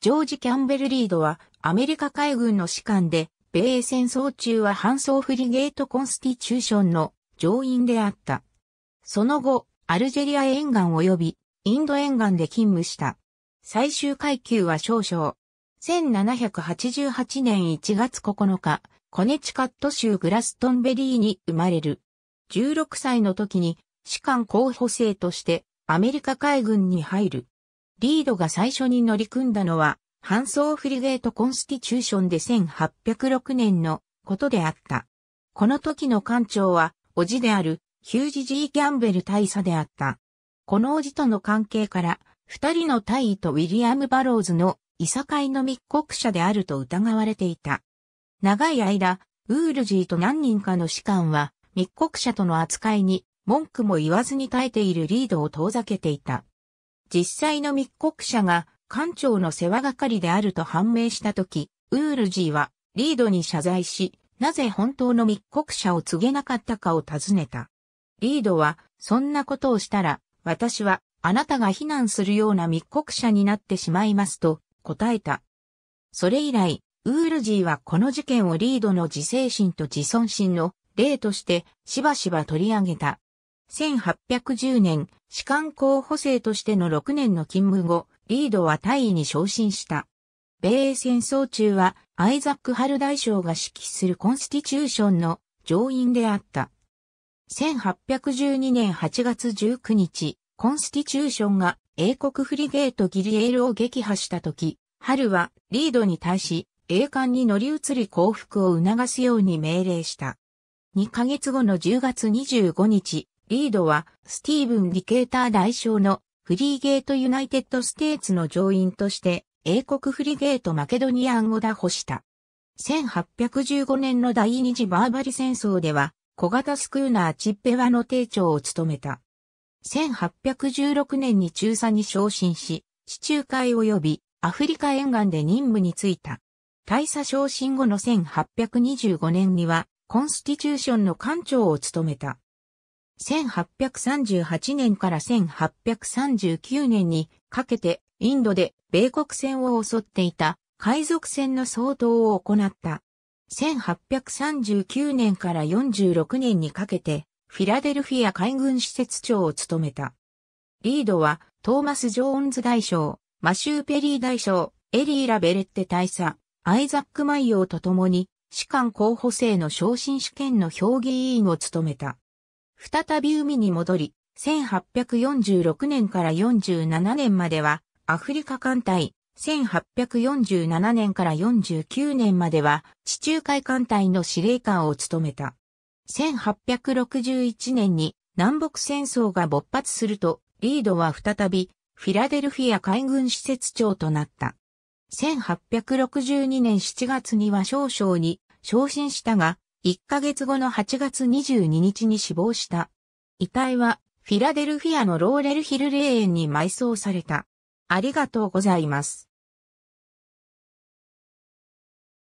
ジョージ・キャンベル・リードはアメリカ海軍の士官で、米英戦争中は搬送フリゲート・コンスティチューションの乗員であった。その後、アルジェリア沿岸及びインド沿岸で勤務した。最終階級は少々。1788年1月9日、コネチカット州グラストンベリーに生まれる。16歳の時に士官候補生としてアメリカ海軍に入る。リードが最初に乗り組んだのは、搬送フリゲートコンスティチューションで1806年のことであった。この時の艦長は、おじであるヒュージ・ジー・ギャンベル大佐であった。このおじとの関係から、二人の大尉とウィリアム・バローズのいさかいの密告者であると疑われていた。長い間、ウールジーと何人かの士官は密告者との扱いに文句も言わずに耐えているリードを遠ざけていた。実際の密告者が艦長の世話係であると判明したとき、ウールジーはリードに謝罪し、なぜ本当の密告者を告げなかったかを尋ねた。リードは、そんなことをしたら、私は、あなたが非難するような密告者になってしまいますと、答えた。それ以来、ウールジーはこの事件をリードの自制心と自尊心の例として、しばしば取り上げた。1810年、士官候補生としての6年の勤務後、リードは大尉に昇進した。米英戦争中は、アイザック・ハル大将が指揮するコンスティチューションの上院であった。1812年8月19日、コンスティチューションが英国フリゲートギリエールを撃破した時、ハルはリードに対し、栄冠に乗り移り降伏を促すように命令した。2ヶ月後の10月25日、リードはスティーブン・ディケーター代表のフリーゲート・ユナイテッド・ステーツの上院として英国フリーゲート・マケドニアンを打破した。1815年の第二次バーバリ戦争では小型スクーナーチッペワの艇長を務めた。1816年に中佐に昇進し、地中海及びアフリカ沿岸で任務に就いた。大佐昇進後の1825年には、コンスティチューションの艦長を務めた。1838年から1839年にかけてインドで米国船を襲っていた海賊船の掃討を行った。1839年から46年にかけてフィラデルフィア海軍施設長を務めた。リードはトーマス・ジョーンズ大将、マシュー・ペリー大将、エリー・ラ・ベレッテ大佐、アイザック・マイヨーと共に士官候補生の昇進試験の評議委員を務めた。再び海に戻り、1846年から47年までは、アフリカ艦隊、1847年から49年までは、地中海艦隊の司令官を務めた。1861年に南北戦争が勃発すると、リードは再びフィラデルフィア海軍施設長となった。1862年7月には少々に昇進したが、1ヶ月後の8月22日に死亡した。遺体はフィラデルフィアのローレルヒル霊園に埋葬された。ありがとうございます。